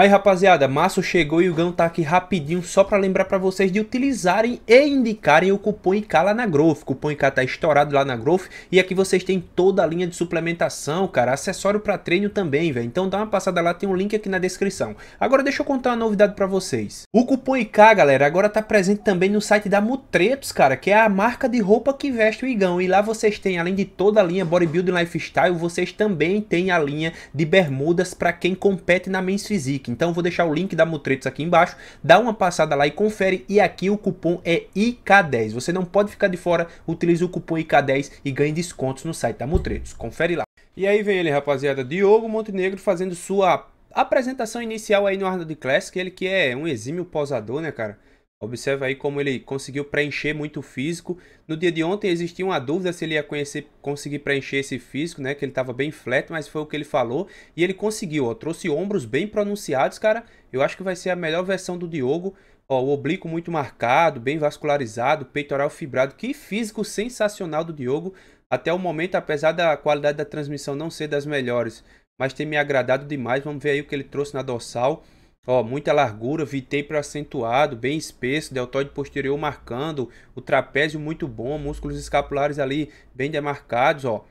Aí rapaziada, Março chegou e o Gão tá aqui rapidinho só pra lembrar pra vocês de utilizarem e indicarem o cupom IK lá na Growth. O cupom IK tá estourado lá na Growth e aqui vocês têm toda a linha de suplementação, cara, acessório pra treino também, velho. Então dá uma passada lá, tem um link aqui na descrição. Agora deixa eu contar uma novidade pra vocês. O cupom IK, galera, agora tá presente também no site da Mutretos, cara, que é a marca de roupa que veste o Igão. E lá vocês têm, além de toda a linha Bodybuilding Lifestyle, vocês também têm a linha de bermudas pra quem compete na Men's Physique link. Então vou deixar o link da Mutretos aqui embaixo, dá uma passada lá e confere. E aqui o cupom é IK10. Você não pode ficar de fora, utilize o cupom IK10 e ganhe descontos no site da Mutretos. Confere lá. E aí vem ele, rapaziada, Diogo Montenegro fazendo sua apresentação inicial aí no Arnold Classic, ele que é um exímio posador, né, cara? Observe aí como ele conseguiu preencher muito o físico. No dia de ontem existia uma dúvida se ele ia conhecer, conseguir preencher esse físico, né? Que ele estava bem flat, mas foi o que ele falou. E ele conseguiu, ó. Trouxe ombros bem pronunciados, cara. Eu acho que vai ser a melhor versão do Diogo. Ó, o oblíquo muito marcado, bem vascularizado, peitoral fibrado. Que físico sensacional do Diogo. Até o momento, apesar da qualidade da transmissão não ser das melhores. Mas tem me agradado demais. Vamos ver aí o que ele trouxe na dorsal. Ó, muita largura, vitempo acentuado, bem espesso, deltóide posterior marcando, o trapézio muito bom, músculos escapulares ali bem demarcados, ó.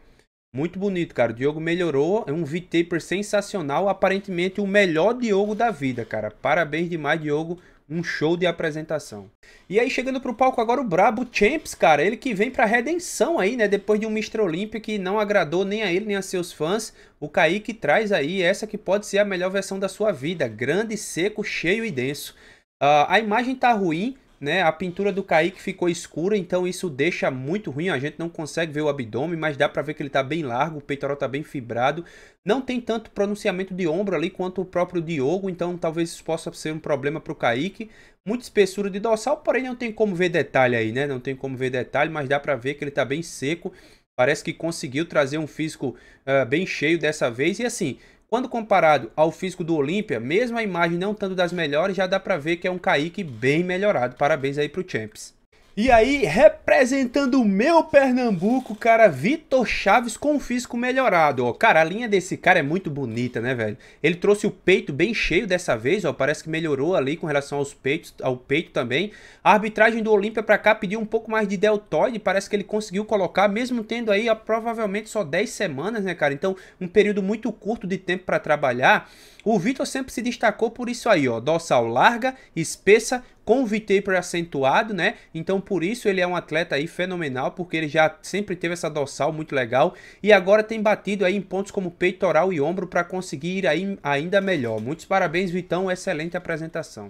Muito bonito, cara. O Diogo melhorou. É um V-Taper sensacional. Aparentemente o melhor Diogo da vida, cara. Parabéns demais, Diogo. Um show de apresentação. E aí, chegando pro palco agora, o Brabo Champs, cara. Ele que vem pra redenção aí, né? Depois de um Mr. Olímpia que não agradou nem a ele, nem a seus fãs. O Kaique traz aí essa que pode ser a melhor versão da sua vida. Grande, seco, cheio e denso. Uh, a imagem tá ruim, né? A pintura do Kaique ficou escura, então isso deixa muito ruim. A gente não consegue ver o abdômen, mas dá para ver que ele está bem largo, o peitoral está bem fibrado. Não tem tanto pronunciamento de ombro ali quanto o próprio Diogo, então talvez isso possa ser um problema para o Kaique. Muita espessura de dorsal, porém não tem como ver detalhe aí, né? Não tem como ver detalhe, mas dá para ver que ele está bem seco. Parece que conseguiu trazer um físico uh, bem cheio dessa vez. E assim, quando comparado ao físico do Olímpia, mesmo a imagem não tanto das melhores, já dá para ver que é um Kaique bem melhorado. Parabéns aí pro Champs. E aí, representando o meu Pernambuco, cara, Vitor Chaves com físico melhorado, ó. Cara, a linha desse cara é muito bonita, né, velho? Ele trouxe o peito bem cheio dessa vez, ó. Parece que melhorou ali com relação aos peitos, ao peito também. A arbitragem do Olímpia pra cá pediu um pouco mais de deltoide, parece que ele conseguiu colocar, mesmo tendo aí ó, provavelmente só 10 semanas, né, cara? Então, um período muito curto de tempo para trabalhar. O Vitor sempre se destacou por isso aí, ó. Dorsal larga, espessa, convitei para acentuado, né? Então por isso ele é um atleta aí fenomenal, porque ele já sempre teve essa dorsal muito legal e agora tem batido aí em pontos como peitoral e ombro para conseguir ir aí ainda melhor. Muitos parabéns, Vitão, excelente apresentação.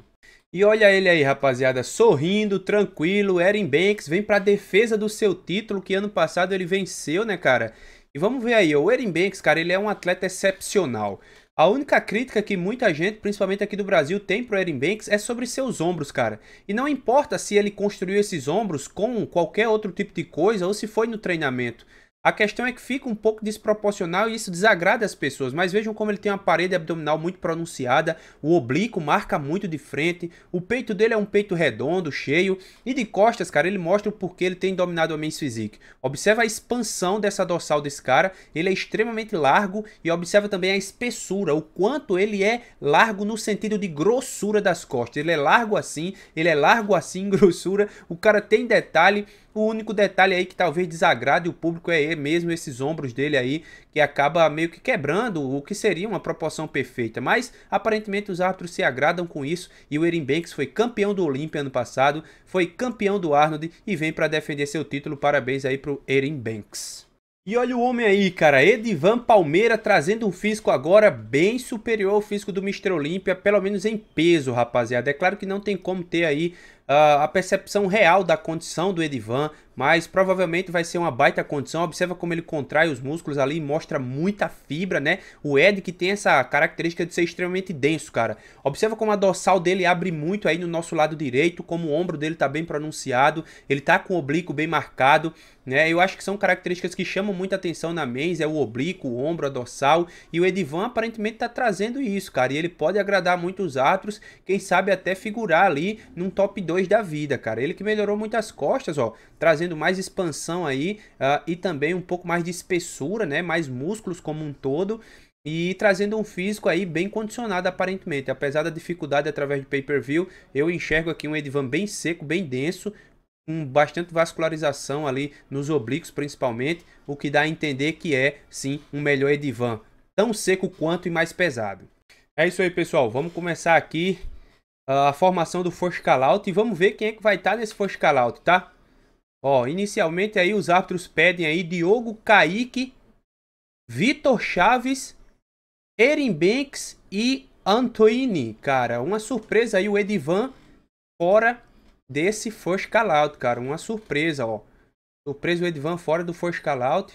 E olha ele aí, rapaziada, sorrindo, tranquilo, Erin Banks vem para defesa do seu título que ano passado ele venceu, né, cara? E vamos ver aí, o Erin Banks, cara, ele é um atleta excepcional. A única crítica que muita gente, principalmente aqui do Brasil, tem pro Aaron Banks é sobre seus ombros, cara. E não importa se ele construiu esses ombros com qualquer outro tipo de coisa ou se foi no treinamento. A questão é que fica um pouco desproporcional e isso desagrada as pessoas, mas vejam como ele tem uma parede abdominal muito pronunciada, o oblíquo marca muito de frente, o peito dele é um peito redondo, cheio, e de costas, cara, ele mostra o porquê ele tem dominado a Men's Physique. Observa a expansão dessa dorsal desse cara, ele é extremamente largo e observa também a espessura, o quanto ele é largo no sentido de grossura das costas. Ele é largo assim, ele é largo assim, grossura, o cara tem detalhe, o único detalhe aí que talvez desagrade o público é mesmo esses ombros dele aí, que acaba meio que quebrando o que seria uma proporção perfeita. Mas aparentemente os árbitros se agradam com isso e o Erin Banks foi campeão do Olympia ano passado, foi campeão do Arnold e vem para defender seu título. Parabéns aí pro Erin Banks. E olha o homem aí, cara, Edivan Palmeira trazendo um físico agora bem superior ao físico do Mr. Olímpia, pelo menos em peso, rapaziada. É claro que não tem como ter aí uh, a percepção real da condição do Edivan, mas provavelmente vai ser uma baita condição. Observa como ele contrai os músculos ali, mostra muita fibra, né? O Ed que tem essa característica de ser extremamente denso, cara. Observa como a dorsal dele abre muito aí no nosso lado direito, como o ombro dele tá bem pronunciado, ele tá com o oblíquo bem marcado, né? Eu acho que são características que chamam muita atenção na mesa, é o oblíquo, o ombro, a dorsal, e o Edivan aparentemente tá trazendo isso, cara, e ele pode agradar muito os quem sabe até figurar ali num top 2 2 da vida, cara. Ele que melhorou muitas costas, ó, trazendo mais expansão aí uh, e também um pouco mais de espessura, né? Mais músculos como um todo e trazendo um físico aí bem condicionado aparentemente. Apesar da dificuldade através de pay-per-view, eu enxergo aqui um Edvan bem seco, bem denso, com bastante vascularização ali nos oblíquos principalmente, o que dá a entender que é sim um melhor Edvan, tão seco quanto e mais pesado. É isso aí, pessoal. Vamos começar aqui a formação do Force Out e vamos ver quem é que vai estar tá nesse Force Out, tá? Ó, inicialmente aí os árbitros pedem aí Diogo Kaique, Vitor Chaves, Erin Banks e Antoine, cara. Uma surpresa aí o Edivan fora desse Force Out, cara. Uma surpresa, ó. Surpresa o Edivan fora do Force Out.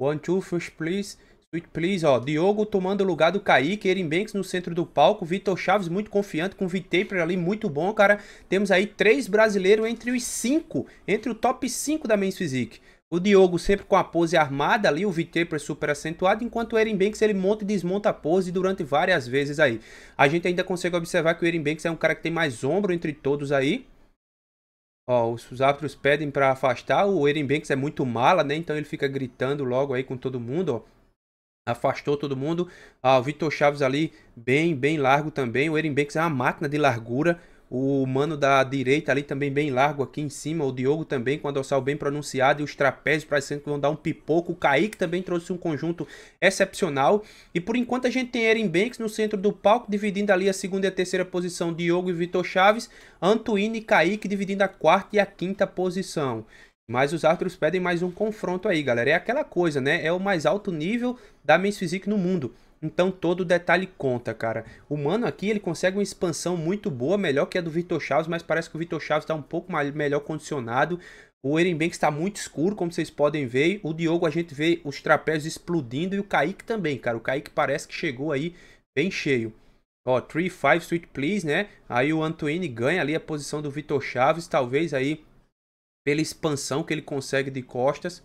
One, two, first, please. Sweet please, ó. Diogo tomando o lugar do Kaique, Erin Banks no centro do palco, Vitor Chaves muito confiante, com o Vitaper ali muito bom, cara. Temos aí três brasileiros entre os cinco, entre o top cinco da Men's Physique. O Diogo sempre com a pose armada ali, o Vitaper super acentuado, enquanto o Erin Banks ele monta e desmonta a pose durante várias vezes aí. A gente ainda consegue observar que o Erin Banks é um cara que tem mais ombro entre todos aí. Ó, os árbitros pedem para afastar, o Erin Banks é muito mala, né? Então ele fica gritando logo aí com todo mundo, ó afastou todo mundo. Ah, o Vitor Chaves ali, bem, bem largo também. O Erin Banks é uma máquina de largura. O mano da direita ali também bem largo aqui em cima. O Diogo também com a dorsal bem pronunciada. E os trapézios parecendo que vão dar um pipoco. O Kaique também trouxe um conjunto excepcional. E por enquanto a gente tem Erin Banks no centro do palco. Dividindo ali a segunda e a terceira posição. Diogo e Vitor Chaves. Antuíne e Kaique dividindo a quarta e a quinta posição. Mas os árbitros pedem mais um confronto aí, galera. É aquela coisa, né? É o mais alto nível da Men's Physique no mundo. Então todo detalhe conta, cara. O Mano aqui, ele consegue uma expansão muito boa, melhor que a do Vitor Chaves, mas parece que o Vitor Chaves está um pouco mais, melhor condicionado. O Eren Banks está muito escuro, como vocês podem ver. O Diogo, a gente vê os trapézios explodindo e o Kaique também, cara. O Kaique parece que chegou aí bem cheio. Ó, 3-5 Sweet Please, né? Aí o Antoine ganha ali a posição do Vitor Chaves, talvez aí pela expansão que ele consegue de costas.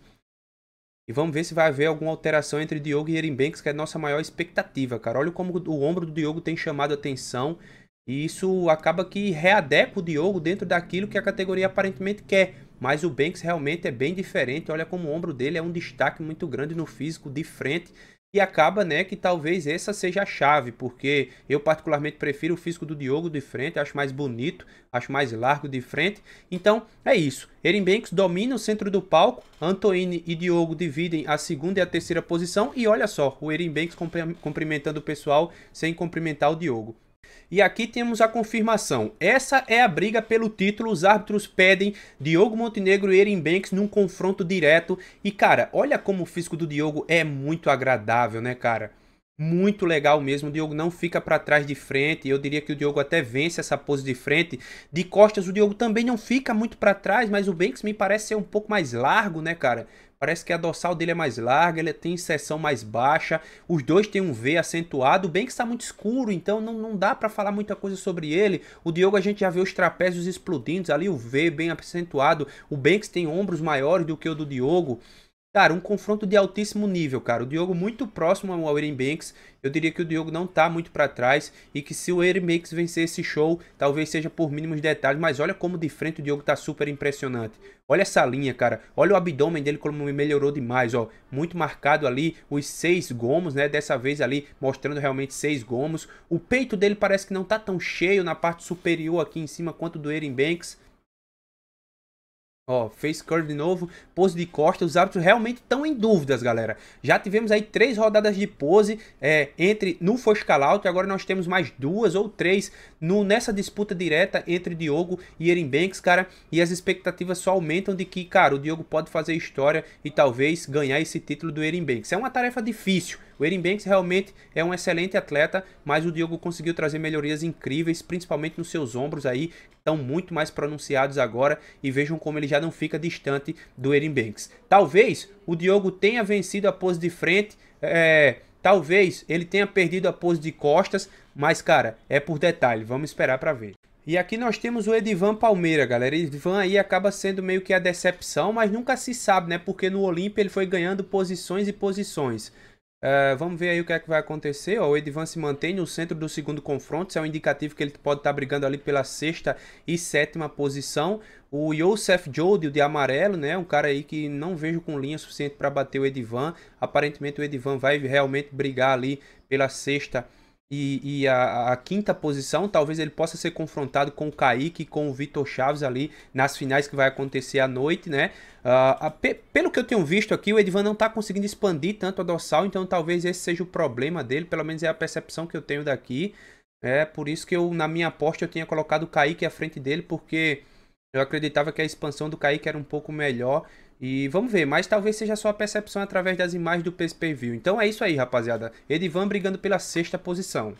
E vamos ver se vai haver alguma alteração entre Diogo e Erin Banks, que é a nossa maior expectativa, cara. Olha como o ombro do Diogo tem chamado atenção. E isso acaba que readeca o Diogo dentro daquilo que a categoria aparentemente quer. Mas o Banks realmente é bem diferente. Olha como o ombro dele é um destaque muito grande no físico, de frente. E acaba, né, que talvez essa seja a chave, porque eu particularmente prefiro o físico do Diogo de frente, acho mais bonito, acho mais largo de frente. Então, é isso. Eren Banks domina o centro do palco, Antoine e Diogo dividem a segunda e a terceira posição, e olha só, o Eren Banks cumprimentando o pessoal sem cumprimentar o Diogo. E aqui temos a confirmação. Essa é a briga pelo título. Os árbitros pedem Diogo Montenegro e Erin Banks num confronto direto. E, cara, olha como o físico do Diogo é muito agradável, né, cara? Muito legal mesmo. O Diogo não fica para trás de frente. Eu diria que o Diogo até vence essa pose de frente. De costas, o Diogo também não fica muito para trás, mas o Banks me parece ser um pouco mais largo, né, cara? Parece que a dorsal dele é mais larga, ele tem inserção mais baixa. Os dois têm um V acentuado, bem que está muito escuro, então não, não dá para falar muita coisa sobre ele. O Diogo a gente já vê os trapézios explodindo ali, o V bem acentuado. O Banks tem ombros maiores do que o do Diogo. Cara, um confronto de altíssimo nível, cara. O Diogo muito próximo ao Aaron Banks. Eu diria que o Diogo não tá muito para trás e que se o Aaron Banks vencer esse show, talvez seja por mínimos detalhes, mas olha como de frente o Diogo tá super impressionante. Olha essa linha, cara. Olha o abdômen dele como melhorou demais, ó. Muito marcado ali os seis gomos, né? Dessa vez ali mostrando realmente seis gomos. O peito dele parece que não tá tão cheio na parte superior aqui em cima quanto do Aaron Banks. Ó, fez curve de novo, pose de costa, os árbitros realmente estão em dúvidas, galera. Já tivemos aí três rodadas de pose é, entre no Foscalauto, agora nós temos mais duas ou três no, nessa disputa direta entre Diogo e Erin Banks, cara. E as expectativas só aumentam de que, cara, o Diogo pode fazer história e talvez ganhar esse título do Erin Banks. É uma tarefa difícil, o Erin Banks realmente é um excelente atleta, mas o Diogo conseguiu trazer melhorias incríveis, principalmente nos seus ombros aí, estão muito mais pronunciados agora e vejam como ele já não fica distante do Erin Banks. Talvez o Diogo tenha vencido a pose de frente, é, talvez ele tenha perdido a pose de costas, mas cara, é por detalhe, vamos esperar para ver. E aqui nós temos o Edivan Palmeira, galera. Edivan aí acaba sendo meio que a decepção, mas nunca se sabe, né? Porque no Olímpia ele foi ganhando posições e posições. Uh, vamos ver aí o que é que vai acontecer. Ó, o Edvan se mantém no centro do segundo confronto. Isso é um indicativo que ele pode estar tá brigando ali pela sexta e sétima posição. O Youssef Jody, de amarelo, né? Um cara aí que não vejo com linha suficiente para bater o Edvan. Aparentemente o Edvan vai realmente brigar ali pela sexta posição e, e a, a, quinta posição, talvez ele possa ser confrontado com o Kaique e com o Vitor Chaves ali nas finais que vai acontecer à noite, né? Uh, a, pelo que eu tenho visto aqui, o Edvan não tá conseguindo expandir tanto a dorsal, então talvez esse seja o problema dele, pelo menos é a percepção que eu tenho daqui. É por isso que eu, na minha aposta, eu tinha colocado o Kaique à frente dele, porque eu acreditava que a expansão do Kaique era um pouco melhor e vamos ver, mas talvez seja só a percepção através das imagens do PSP View. Então é isso aí, rapaziada. Edivan brigando pela sexta posição.